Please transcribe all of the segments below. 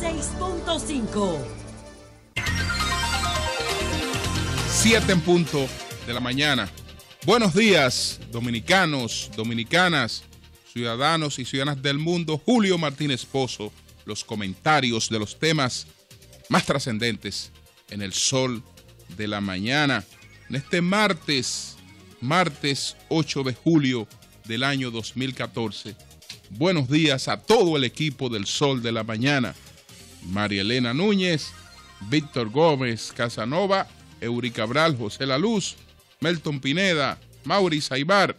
6.5 7 en punto de la mañana. Buenos días, dominicanos, dominicanas, ciudadanos y ciudadanas del mundo. Julio Martínez Pozo, los comentarios de los temas más trascendentes en el sol de la mañana. En este martes, martes 8 de julio del año 2014. Buenos días a todo el equipo del Sol de la Mañana. María Elena Núñez, Víctor Gómez Casanova, Eury Cabral, José La Luz, Melton Pineda, Mauri Saibar,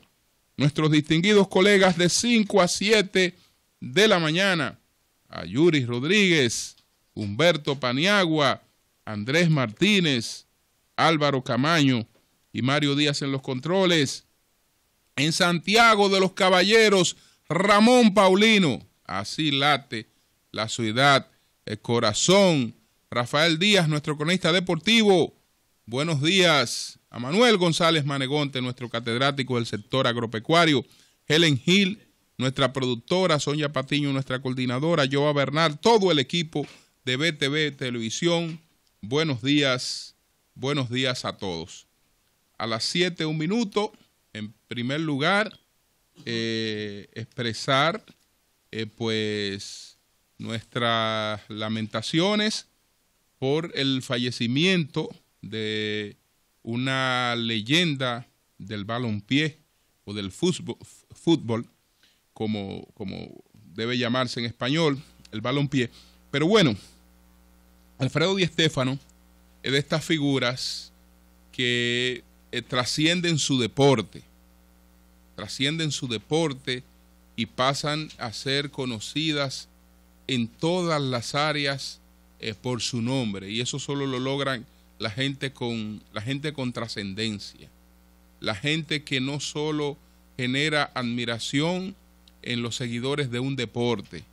nuestros distinguidos colegas de 5 a 7 de la mañana, Ayuris Rodríguez, Humberto Paniagua, Andrés Martínez, Álvaro Camaño y Mario Díaz en los controles. En Santiago de los Caballeros, Ramón Paulino. Así late la ciudad corazón. Rafael Díaz, nuestro cronista deportivo. Buenos días a Manuel González Manegonte, nuestro catedrático del sector agropecuario. Helen Hill, nuestra productora. Sonia Patiño, nuestra coordinadora. Joa Bernal, todo el equipo de BTV Televisión. Buenos días, buenos días a todos. A las 7, un minuto. En primer lugar, eh, expresar, eh, pues, nuestras lamentaciones por el fallecimiento de una leyenda del balonpié o del fútbol, como, como debe llamarse en español, el balonpié. Pero bueno, Alfredo Di Stéfano es de estas figuras que eh, trascienden su deporte, trascienden su deporte y pasan a ser conocidas en todas las áreas eh, por su nombre. Y eso solo lo logran la gente con, la gente con trascendencia. La gente que no solo genera admiración en los seguidores de un deporte,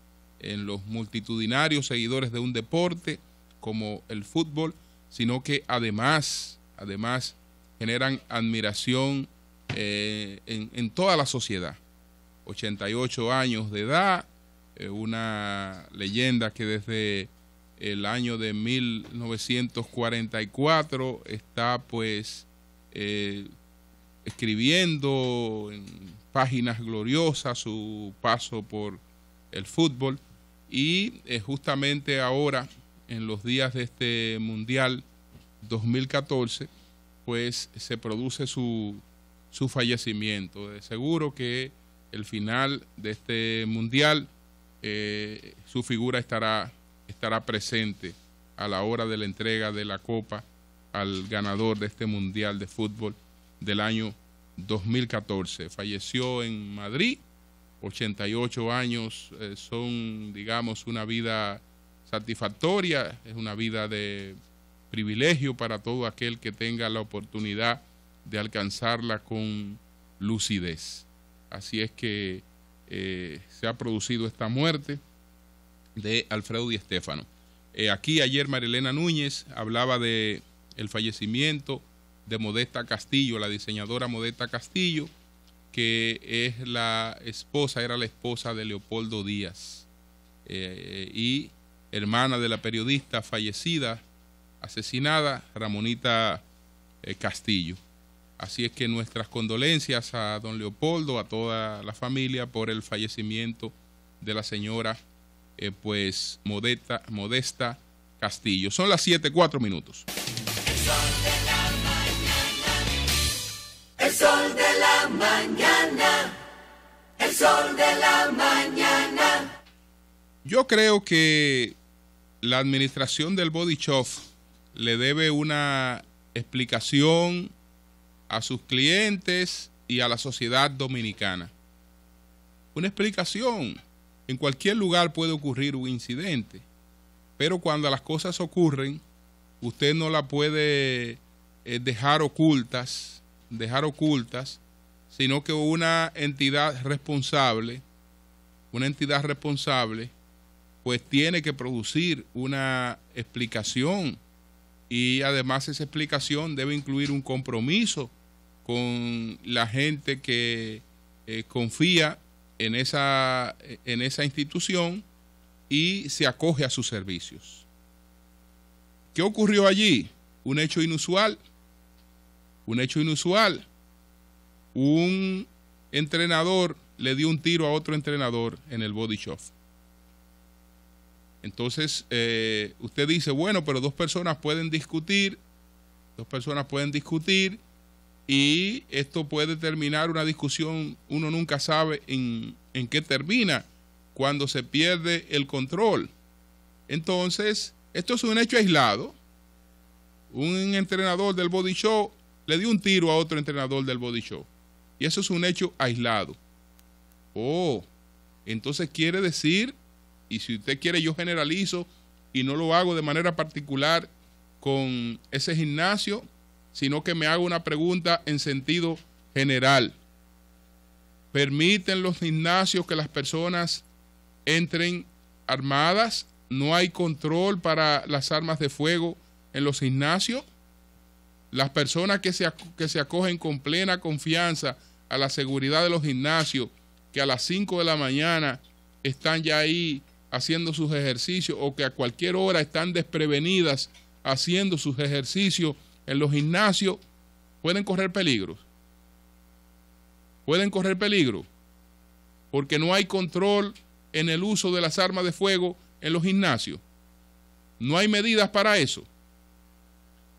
en los multitudinarios seguidores de un deporte como el fútbol, sino que además, además generan admiración eh, en, en toda la sociedad. 88 años de edad, eh, una leyenda que desde el año de 1944 está pues eh, escribiendo en páginas gloriosas su paso por el fútbol y eh, justamente ahora en los días de este mundial 2014 pues se produce su, su fallecimiento de seguro que el final de este mundial eh, su figura estará, estará presente a la hora de la entrega de la copa al ganador de este Mundial de Fútbol del año 2014. Falleció en Madrid, 88 años, eh, son, digamos, una vida satisfactoria, es una vida de privilegio para todo aquel que tenga la oportunidad de alcanzarla con lucidez. Así es que eh, se ha producido esta muerte de Alfredo Di Estefano. Eh, aquí ayer Marilena Núñez hablaba de el fallecimiento de Modesta Castillo, la diseñadora Modesta Castillo, que es la esposa, era la esposa de Leopoldo Díaz eh, y hermana de la periodista fallecida, asesinada, Ramonita Castillo. Así es que nuestras condolencias a don Leopoldo, a toda la familia por el fallecimiento de la señora eh, pues Modesta, Modesta Castillo. Son las 7, 4 minutos. El sol de la mañana. El sol de la mañana. El sol de la mañana. Yo creo que la administración del Body le debe una explicación a sus clientes y a la sociedad dominicana. Una explicación. En cualquier lugar puede ocurrir un incidente, pero cuando las cosas ocurren, usted no la puede eh, dejar ocultas, dejar ocultas, sino que una entidad responsable, una entidad responsable, pues tiene que producir una explicación y además esa explicación debe incluir un compromiso con la gente que eh, confía en esa, en esa institución y se acoge a sus servicios. ¿Qué ocurrió allí? Un hecho inusual, un hecho inusual. Un entrenador le dio un tiro a otro entrenador en el body shop. Entonces, eh, usted dice, bueno, pero dos personas pueden discutir, dos personas pueden discutir y esto puede terminar una discusión, uno nunca sabe en, en, qué termina cuando se pierde el control. Entonces, esto es un hecho aislado. Un entrenador del body show le dio un tiro a otro entrenador del body show. Y eso es un hecho aislado. Oh, entonces quiere decir, y si usted quiere yo generalizo y no lo hago de manera particular con ese gimnasio, sino que me hago una pregunta en sentido general. ¿Permiten los gimnasios que las personas entren armadas? ¿No hay control para las armas de fuego en los gimnasios? Las personas que se, que se acogen con plena confianza a la seguridad de los gimnasios, que a las 5 de la mañana están ya ahí haciendo sus ejercicios o que a cualquier hora están desprevenidas haciendo sus ejercicios en los gimnasios pueden correr peligros. Pueden correr peligro porque no hay control en el uso de las armas de fuego en los gimnasios. No hay medidas para eso.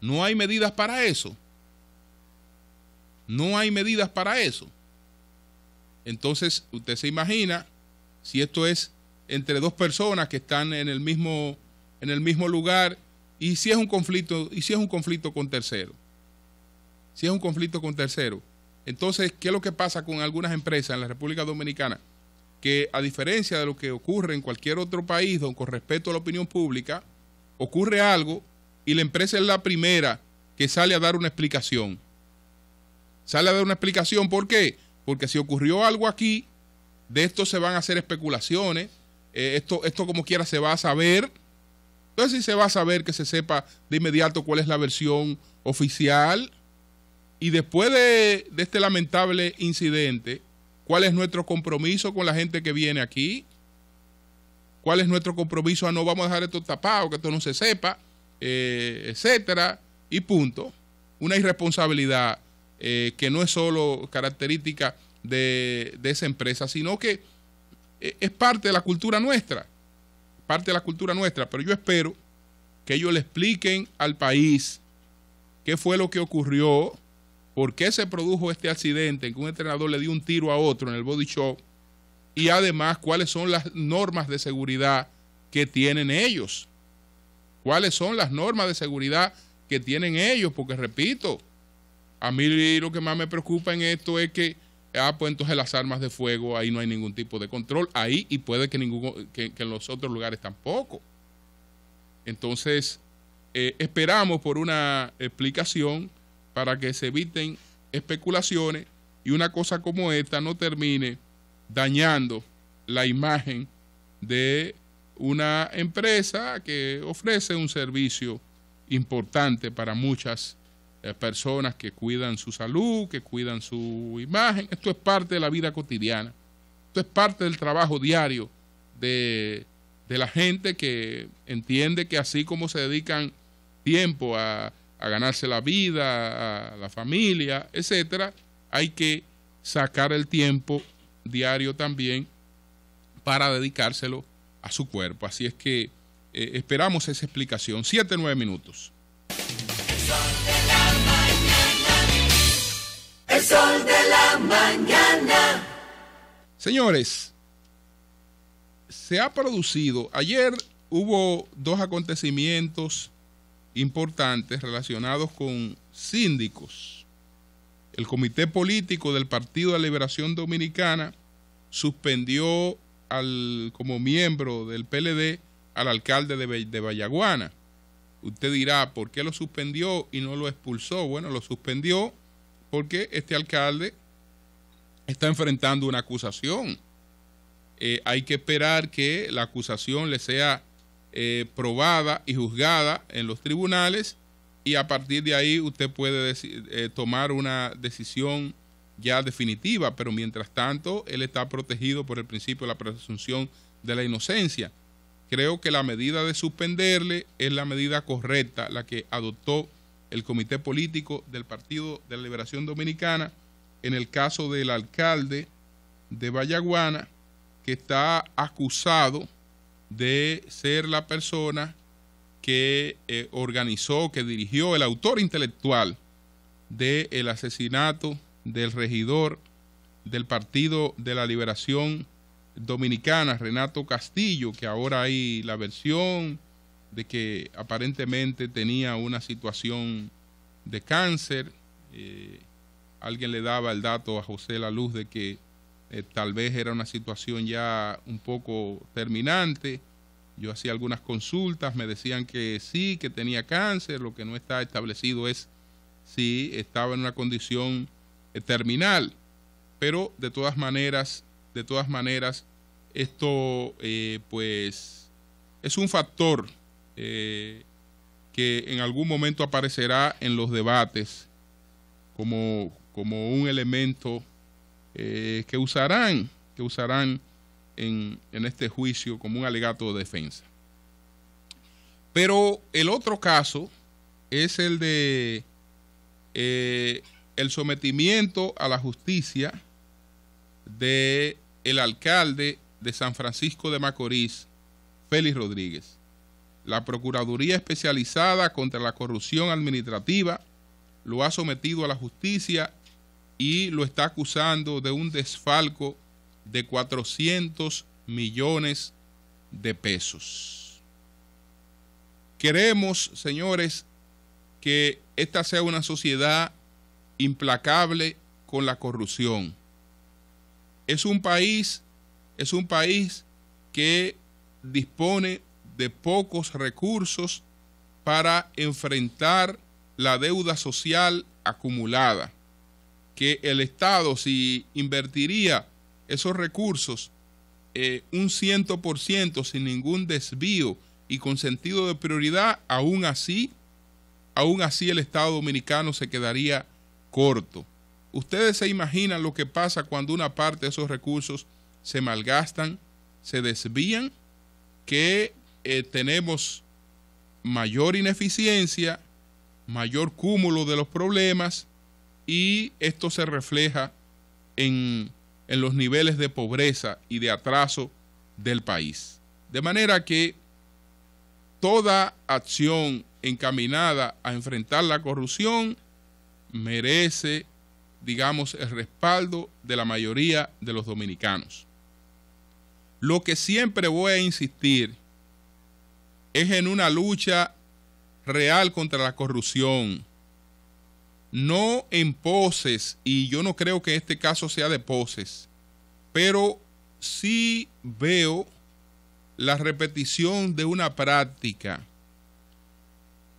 No hay medidas para eso. No hay medidas para eso. Entonces, usted se imagina si esto es entre dos personas que están en el mismo, en el mismo lugar y si es un conflicto, y si es un conflicto con terceros. Si es un conflicto con terceros. Entonces, ¿qué es lo que pasa con algunas empresas en la República Dominicana? Que a diferencia de lo que ocurre en cualquier otro país con respeto a la opinión pública, ocurre algo y la empresa es la primera que sale a dar una explicación. Sale a dar una explicación, ¿por qué? Porque si ocurrió algo aquí, de esto se van a hacer especulaciones, eh, esto, esto como quiera se va a saber, entonces si se va a saber que se sepa de inmediato cuál es la versión oficial y después de, este lamentable incidente, cuál es nuestro compromiso con la gente que viene aquí, cuál es nuestro compromiso a ah, no vamos a dejar esto tapado, que esto no se sepa, eh, etcétera, y punto. Una irresponsabilidad eh, que no es solo característica de esa empresa, sino que eh, es parte de la cultura nuestra parte de la cultura nuestra, pero yo espero que ellos le expliquen al país qué fue lo que ocurrió, por qué se produjo este accidente en que un entrenador le dio un tiro a otro en el body shop y además cuáles son las normas de seguridad que tienen ellos. ¿Cuáles son las normas de seguridad que tienen ellos? Porque repito, a mí lo que más me preocupa en esto es que ah, pues entonces las armas de fuego, ahí no hay ningún tipo de control, ahí y puede que, ningún, en los otros lugares tampoco. Entonces, eh, esperamos por una explicación para que se eviten especulaciones y una cosa como esta no termine dañando la imagen de una empresa que ofrece un servicio importante para muchas eh, personas que cuidan su salud, que cuidan su imagen. Esto es parte de la vida cotidiana. Esto es parte del trabajo diario de, la gente que entiende que así como se dedican tiempo a, ganarse la vida, a la familia, etcétera, hay que sacar el tiempo diario también para dedicárselo a su cuerpo. Así es que eh, esperamos esa explicación. Siete, nueve minutos sol de la mañana. Señores, se ha producido, ayer hubo dos acontecimientos importantes relacionados con síndicos. El Comité Político del Partido de Liberación Dominicana suspendió al, como miembro del PLD al alcalde de, de Vallaguana. Usted dirá, ¿por qué lo suspendió y no lo expulsó? Bueno, lo suspendió porque este alcalde está enfrentando una acusación. Eh, hay que esperar que la acusación le sea eh, probada y juzgada en los tribunales y a partir de ahí usted puede eh, tomar una decisión ya definitiva, pero mientras tanto él está protegido por el principio de la presunción de la inocencia. Creo que la medida de suspenderle es la medida correcta, la que adoptó el comité político del Partido de la Liberación Dominicana, en el caso del alcalde de Vallaguana, que está acusado de ser la persona que eh, organizó, que dirigió el autor intelectual del asesinato del regidor del Partido de la Liberación Dominicana, Renato Castillo, que ahora hay la versión de que aparentemente tenía una situación de cáncer. Eh, alguien le daba el dato a José La Luz de que eh, tal vez era una situación ya un poco terminante. Yo hacía algunas consultas, me decían que sí, que tenía cáncer, lo que no está establecido es si estaba en una condición eh, terminal. Pero de todas maneras, de todas maneras, esto pues es un factor eh, que en algún momento aparecerá en los debates como, como un elemento eh, que usarán, que usarán en, en este juicio como un alegato de defensa. Pero el otro caso es el de eh, el sometimiento a la justicia de el alcalde de San Francisco de Macorís, Félix Rodríguez. La Procuraduría Especializada contra la Corrupción Administrativa lo ha sometido a la justicia y lo está acusando de un desfalco de 400 millones de pesos. Queremos, señores, que esta sea una sociedad implacable con la corrupción. Es un país, es un país que dispone de pocos recursos para enfrentar la deuda social acumulada, que el Estado si invertiría esos recursos eh, un ciento por ciento sin ningún desvío y con sentido de prioridad, aún así, aún así el Estado dominicano se quedaría corto. Ustedes se imaginan lo que pasa cuando una parte de esos recursos se malgastan, se desvían, que eh, tenemos mayor ineficiencia, mayor cúmulo de los problemas y esto se refleja en, en los niveles de pobreza y de atraso del país. De manera que toda acción encaminada a enfrentar la corrupción merece, digamos, el respaldo de la mayoría de los dominicanos. Lo que siempre voy a insistir es en una lucha real contra la corrupción. No en poses, y yo no creo que este caso sea de poses, pero sí veo la repetición de una práctica.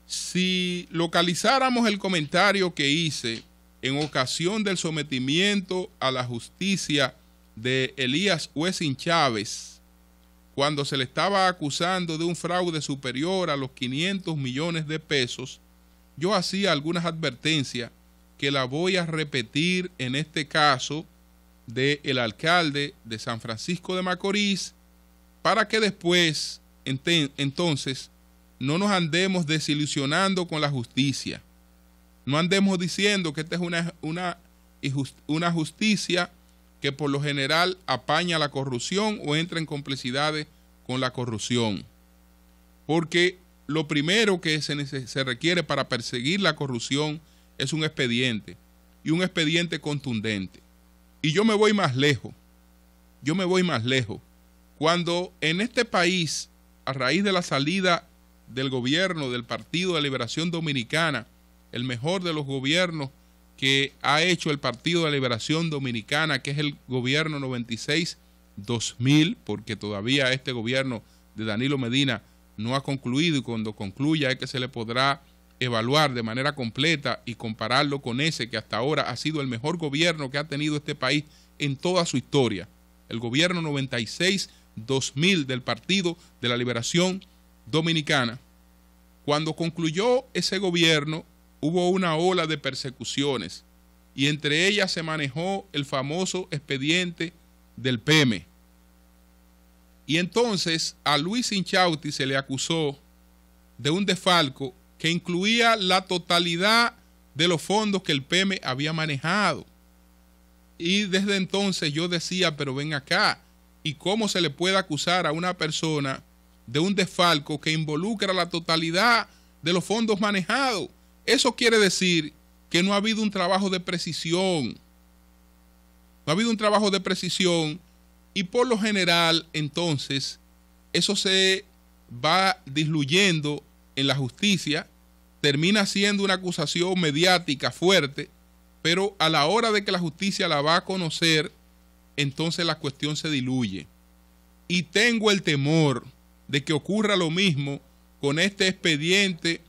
Si localizáramos el comentario que hice en ocasión del sometimiento a la justicia de Elías Huesin Chávez, cuando se le estaba acusando de un fraude superior a los 500 millones de pesos, yo hacía algunas advertencias que la voy a repetir en este caso del el alcalde de San Francisco de Macorís, para que después, entonces, no nos andemos desilusionando con la justicia. No andemos diciendo que esta es una, una, una justicia que por lo general apaña la corrupción o entra en complicidades con la corrupción. Porque lo primero que se, requiere para perseguir la corrupción es un expediente y un expediente contundente. Y yo me voy más lejos, yo me voy más lejos. Cuando en este país, a raíz de la salida del gobierno del Partido de Liberación Dominicana, el mejor de los gobiernos que ha hecho el Partido de Liberación Dominicana, que es el gobierno 96-2000, porque todavía este gobierno de Danilo Medina no ha concluido y cuando concluya es que se le podrá evaluar de manera completa y compararlo con ese que hasta ahora ha sido el mejor gobierno que ha tenido este país en toda su historia. El gobierno 96-2000 del Partido de la Liberación Dominicana. Cuando concluyó ese gobierno, hubo una ola de persecuciones y entre ellas se manejó el famoso expediente del PEME Y entonces a Luis Inchauti se le acusó de un desfalco que incluía la totalidad de los fondos que el PEME había manejado. Y desde entonces yo decía, pero ven acá, ¿y cómo se le puede acusar a una persona de un desfalco que involucra la totalidad de los fondos manejados? Eso quiere decir que no ha habido un trabajo de precisión. No ha habido un trabajo de precisión y por lo general entonces eso se va diluyendo en la justicia, termina siendo una acusación mediática fuerte, pero a la hora de que la justicia la va a conocer, entonces la cuestión se diluye. Y tengo el temor de que ocurra lo mismo con este expediente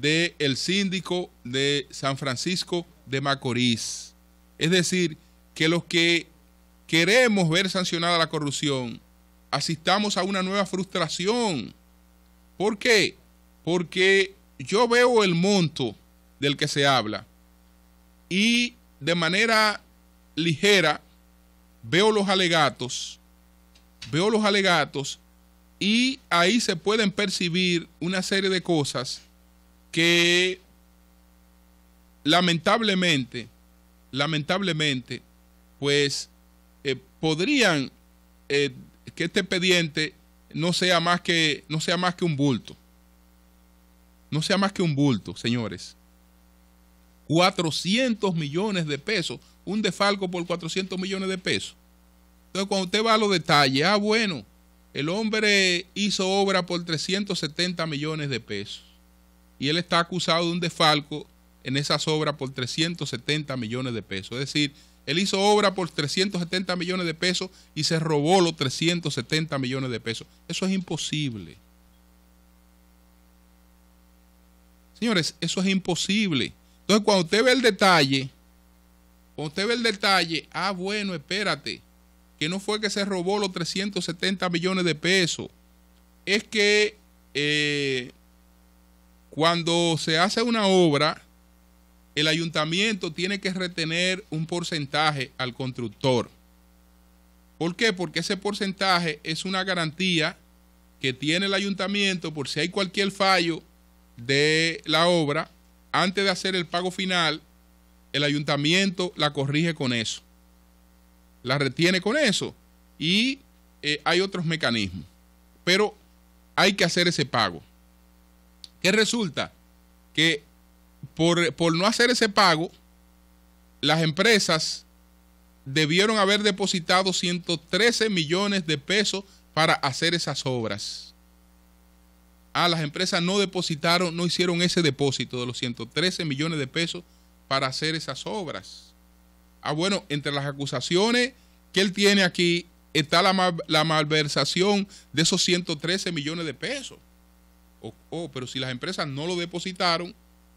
del síndico de San Francisco de Macorís. Es decir, que los que queremos ver sancionada la corrupción, asistamos a una nueva frustración. ¿Por qué? Porque yo veo el monto del que se habla y de manera ligera veo los alegatos, veo los alegatos y ahí se pueden percibir una serie de cosas que lamentablemente, lamentablemente, pues eh, podrían eh, que este expediente no sea más que no sea más que un bulto. No sea más que un bulto, señores. 400 millones de pesos, un defalco por 400 millones de pesos. Entonces, cuando usted va a los detalles, ah, bueno, el hombre hizo obra por 370 millones de pesos y él está acusado de un desfalco en esas obras por 370 millones de pesos. Es decir, él hizo obra por 370 millones de pesos y se robó los 370 millones de pesos. Eso es imposible. Señores, eso es imposible. Entonces, cuando usted ve el detalle, cuando usted ve el detalle, ah, bueno, espérate, que no fue que se robó los 370 millones de pesos, es que eh, cuando se hace una obra, el ayuntamiento tiene que retener un porcentaje al constructor. ¿Por qué? Porque ese porcentaje es una garantía que tiene el ayuntamiento por si hay cualquier fallo de la obra, antes de hacer el pago final, el ayuntamiento la corrige con eso, la retiene con eso y eh, hay otros mecanismos, pero hay que hacer ese pago. ¿Qué resulta? Que por, no hacer ese pago, las empresas debieron haber depositado 113 millones de pesos para hacer esas obras. Ah, las empresas no depositaron, no hicieron ese depósito de los 113 millones de pesos para hacer esas obras. Ah, bueno, entre las acusaciones que él tiene aquí está la, la malversación de esos 113 millones de pesos. Oh, pero si las empresas no lo depositaron,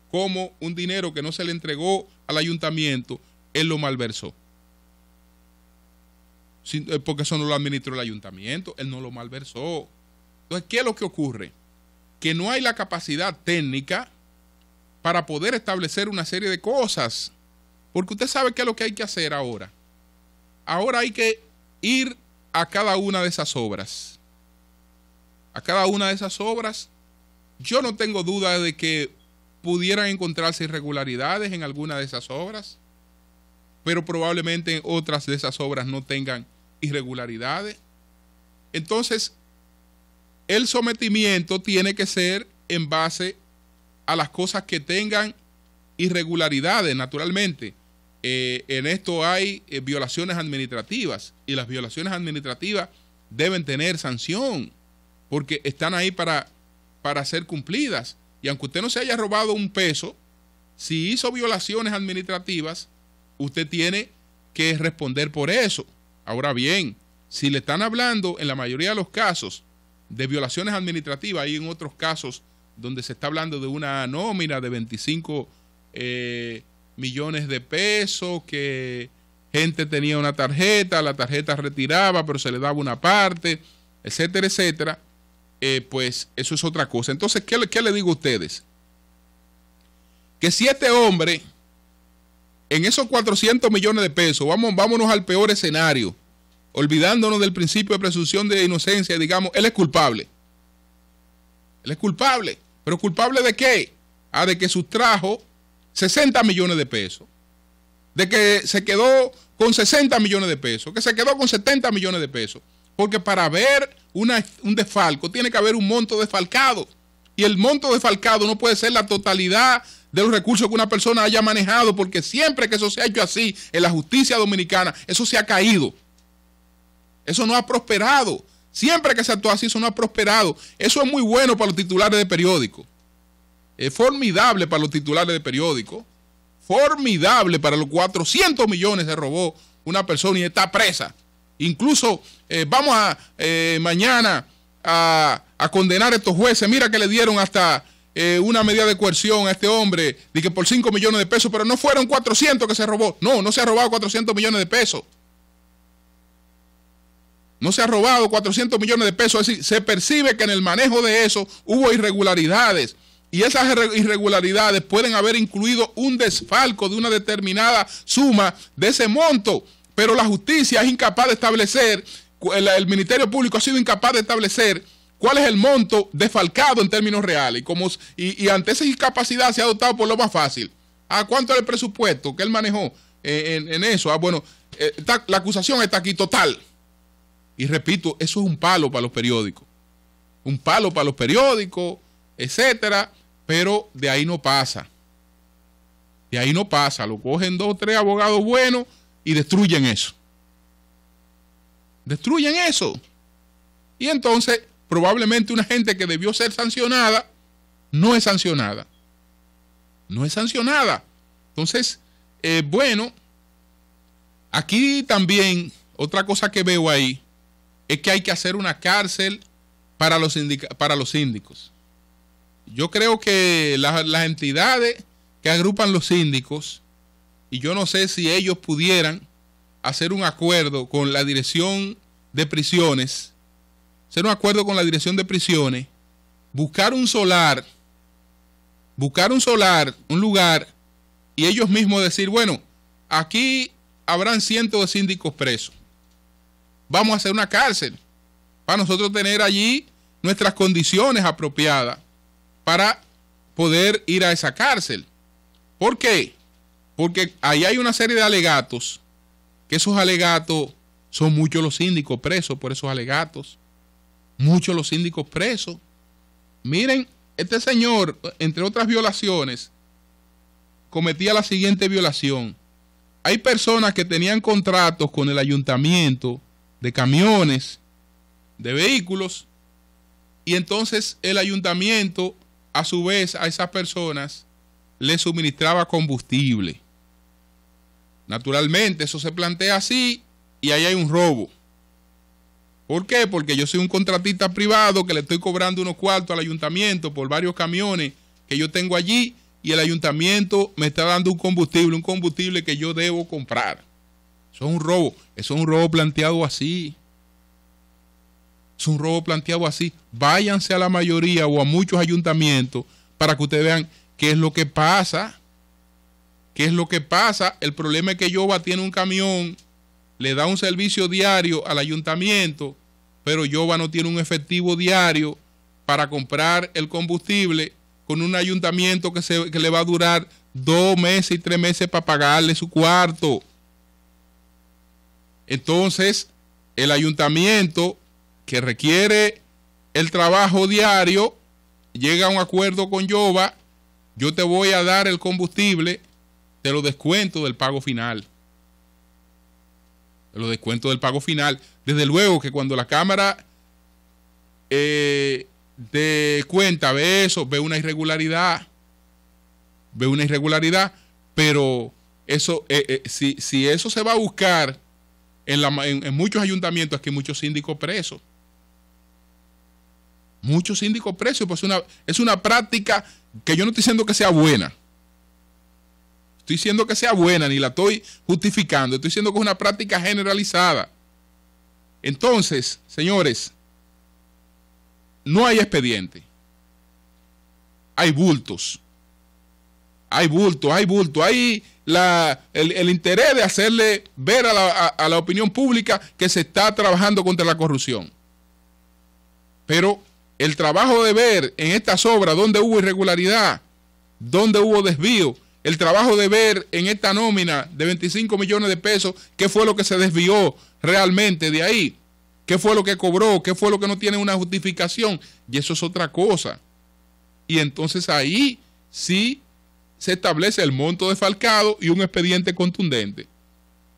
como un dinero que no se le entregó al ayuntamiento, él lo malversó. Eh, porque eso no lo administró el ayuntamiento, él no lo malversó. Entonces, ¿qué es lo que ocurre? Que no hay la capacidad técnica para poder establecer una serie de cosas. Porque usted sabe qué es lo que hay que hacer ahora. Ahora hay que ir a cada una de esas obras. A cada una de esas obras yo no tengo duda de que pudieran encontrarse irregularidades en alguna de esas obras, pero probablemente otras de esas obras no tengan irregularidades. Entonces, el sometimiento tiene que ser en base a las cosas que tengan irregularidades, naturalmente. Eh, en esto hay eh, violaciones administrativas y las violaciones administrativas deben tener sanción porque están ahí para para ser cumplidas. Y aunque usted no se haya robado un peso, si hizo violaciones administrativas, usted tiene que responder por eso. Ahora bien, si le están hablando en la mayoría de los casos de violaciones administrativas y en otros casos donde se está hablando de una nómina de 25 eh, millones de pesos, que gente tenía una tarjeta, la tarjeta retiraba, pero se le daba una parte, etcétera, etcétera. Eh, pues eso es otra cosa. Entonces, ¿qué, le digo a ustedes? Que si este hombre, en esos 400 millones de pesos, vamos, vámonos al peor escenario, olvidándonos del principio de presunción de inocencia, digamos, él es culpable. Él es culpable. ¿Pero culpable de qué? Ah, de que sustrajo 60 millones de pesos. De que se quedó con 60 millones de pesos. Que se quedó con 70 millones de pesos. Porque para ver un desfalco tiene que haber un monto desfalcado. Y el monto desfalcado no puede ser la totalidad de los recursos que una persona haya manejado, porque siempre que eso se ha hecho así en la justicia dominicana, eso se ha caído. Eso no ha prosperado. Siempre que se actúa así, eso no ha prosperado. Eso es muy bueno para los titulares de periódico. Es formidable para los titulares de periódico. Formidable para los 400 millones que robó una persona y está presa. Incluso eh, vamos a eh, mañana a, condenar a estos jueces. Mira que le dieron hasta eh, una medida de coerción a este hombre, de que por 5 millones de pesos, pero no fueron 400 que se robó. No, no se ha robado 400 millones de pesos. No se ha robado 400 millones de pesos. Es decir, se percibe que en el manejo de eso hubo irregularidades. Y esas irregularidades pueden haber incluido un desfalco de una determinada suma de ese monto pero la justicia es incapaz de establecer, el, Ministerio Público ha sido incapaz de establecer cuál es el monto desfalcado en términos reales. Y, como, y, ante esa incapacidad se ha adoptado por lo más fácil. ¿A cuánto era el presupuesto que él manejó eh, en, eso? Ah, bueno, eh, la acusación está aquí total. Y repito, eso es un palo para los periódicos. Un palo para los periódicos, etcétera. Pero de ahí no pasa. De ahí no pasa. Lo cogen dos o tres abogados buenos y destruyen eso. Destruyen eso. Y entonces, probablemente una gente que debió ser sancionada, no es sancionada. No es sancionada. Entonces, eh, bueno, aquí también otra cosa que veo ahí es que hay que hacer una cárcel para los, para los síndicos. Yo creo que las entidades que agrupan los síndicos y yo no sé si ellos pudieran hacer un acuerdo con la dirección de prisiones, hacer un acuerdo con la dirección de prisiones, buscar un solar, buscar un solar, un lugar, y ellos mismos decir, bueno, aquí habrán cientos de síndicos presos. Vamos a hacer una cárcel para nosotros tener allí nuestras condiciones apropiadas para poder ir a esa cárcel. ¿Por qué? Porque ahí hay una serie de alegatos, que esos alegatos son muchos los síndicos presos por esos alegatos. Muchos los síndicos presos. Miren, este señor, entre otras violaciones, cometía la siguiente violación. Hay personas que tenían contratos con el ayuntamiento de camiones, de vehículos, y entonces el ayuntamiento, a su vez, a esas personas le suministraba combustible. Naturalmente, eso se plantea así y ahí hay un robo. ¿Por qué? Porque yo soy un contratista privado que le estoy cobrando unos cuartos al ayuntamiento por varios camiones que yo tengo allí y el ayuntamiento me está dando un combustible, un combustible que yo debo comprar. Eso es un robo, eso es un robo planteado así. Es un robo planteado así. Váyanse a la mayoría o a muchos ayuntamientos para que ustedes vean qué es lo que pasa. ¿Qué es lo que pasa? El problema es que Yoba tiene un camión, le da un servicio diario al ayuntamiento, pero Yoba no tiene un efectivo diario para comprar el combustible con un ayuntamiento que, se, que le va a durar dos meses y tres meses para pagarle su cuarto. Entonces, el ayuntamiento que requiere el trabajo diario llega a un acuerdo con Yoba, yo te voy a dar el combustible, de lo descuento del pago final. de lo descuento del pago final. Desde luego que cuando la Cámara eh, de cuenta ve eso, ve una irregularidad. Ve una irregularidad, pero eso, eh, eh, si, eso se va a buscar en, muchos ayuntamientos, aquí hay muchos síndicos presos. Muchos síndicos presos, pues una, es una práctica que yo no estoy diciendo que sea buena diciendo que sea buena, ni la estoy justificando, estoy diciendo que es una práctica generalizada. Entonces, señores, no hay expediente. Hay bultos. Hay bultos, hay bultos. Hay la, el, interés de hacerle ver a la, la opinión pública que se está trabajando contra la corrupción. Pero el trabajo de ver en estas obras dónde hubo irregularidad, dónde hubo desvío, el trabajo de ver en esta nómina de 25 millones de pesos qué fue lo que se desvió realmente de ahí, qué fue lo que cobró, qué fue lo que no tiene una justificación. Y eso es otra cosa. Y entonces ahí sí se establece el monto defalcado y un expediente contundente.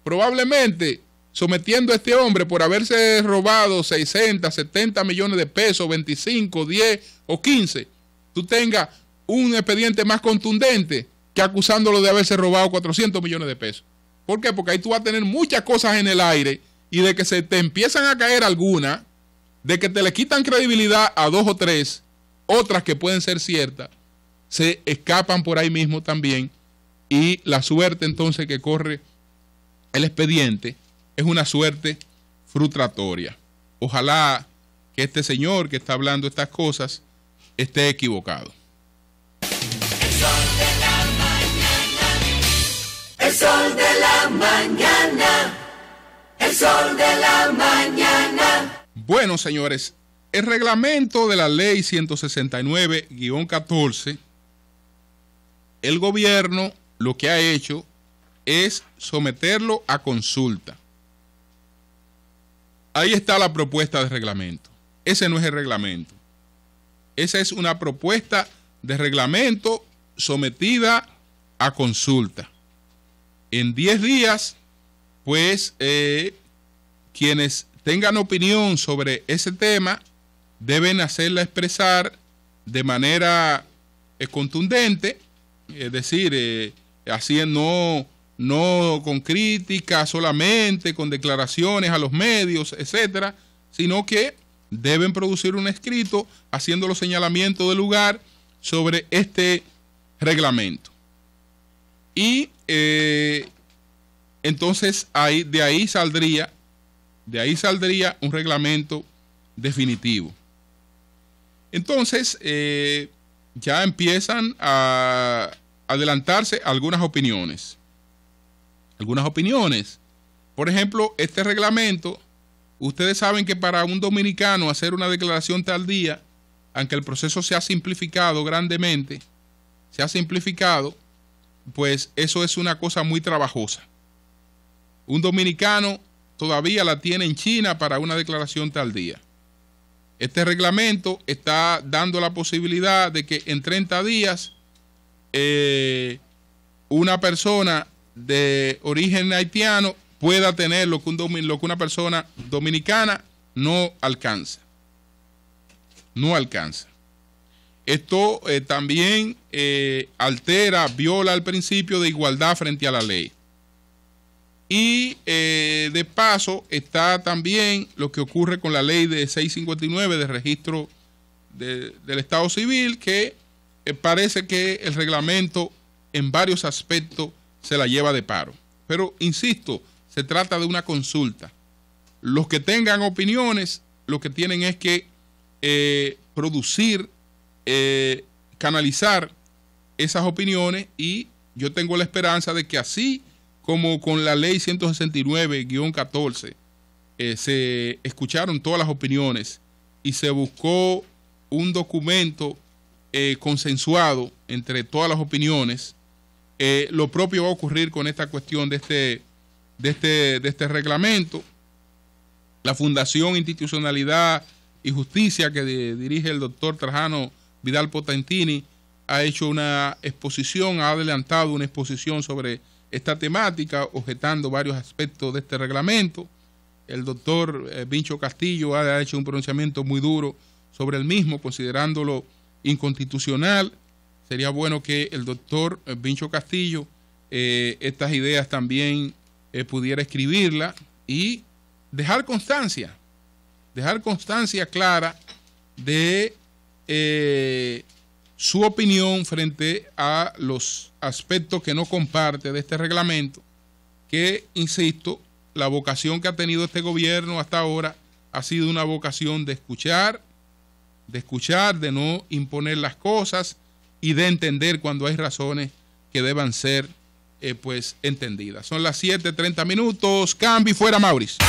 Probablemente sometiendo a este hombre por haberse robado 60, 70 millones de pesos, 25, 10 o 15, tú tengas un expediente más contundente que acusándolo de haberse robado 400 millones de pesos. ¿Por qué? Porque ahí tú vas a tener muchas cosas en el aire y de que se te empiezan a caer algunas, de que te le quitan credibilidad a dos o tres, otras que pueden ser ciertas, se escapan por ahí mismo también y la suerte entonces que corre el expediente es una suerte frustratoria. Ojalá que este señor que está hablando estas cosas esté equivocado. El sol de la mañana. El sol de la mañana. Bueno, señores, el reglamento de la ley 169-14, el gobierno lo que ha hecho es someterlo a consulta. Ahí está la propuesta de reglamento. Ese no es el reglamento. Esa es una propuesta de reglamento sometida a consulta en 10 días, pues eh, quienes tengan opinión sobre ese tema deben hacerla expresar de manera eh, contundente, es decir, eh, no, con críticas solamente, con declaraciones a los medios, etcétera, sino que deben producir un escrito haciendo los señalamientos del lugar sobre este reglamento. Y eh, entonces ahí, de ahí saldría, de ahí saldría un reglamento definitivo. Entonces, eh, ya empiezan a adelantarse algunas opiniones. Algunas opiniones. Por ejemplo, este reglamento, ustedes saben que para un dominicano hacer una declaración tal día, aunque el proceso se ha simplificado grandemente, se ha simplificado, pues eso es una cosa muy trabajosa. Un dominicano todavía la tiene en China para una declaración tal día. Este reglamento está dando la posibilidad de que en 30 días eh, una persona de origen haitiano pueda tener lo que, un, lo que una persona dominicana no alcanza. No alcanza. Esto eh, también eh, altera, viola el principio de igualdad frente a la ley. Y eh, de paso está también lo que ocurre con la ley de 659 de registro del Estado Civil, que eh, parece que el reglamento en varios aspectos se la lleva de paro. Pero, insisto, se trata de una consulta. Los que tengan opiniones, lo que tienen es que producir, canalizar esas opiniones y yo tengo la esperanza de que así como con la ley 169-14 eh, se escucharon todas las opiniones y se buscó un documento eh, consensuado entre todas las opiniones, eh, lo propio va a ocurrir con esta cuestión de este, de este, este reglamento. La Fundación Institucionalidad y Justicia que dirige el doctor Trajano Vidal Potentini ha hecho una exposición, ha adelantado una exposición sobre esta temática, objetando varios aspectos de este reglamento. El doctor eh, Vincho Castillo ha hecho un pronunciamiento muy duro sobre el mismo, considerándolo inconstitucional. Sería bueno que el doctor eh, Vincho Castillo eh, estas ideas también pudiera escribirlas y dejar constancia, dejar constancia clara de su opinión frente a los aspectos que no comparte de este reglamento, que, insisto, la vocación que ha tenido este gobierno hasta ahora ha sido una vocación de escuchar, de escuchar, de no imponer las cosas y de entender cuando hay razones que deban ser eh, pues entendidas. Son las 7.30 minutos, cambio fuera Mauricio.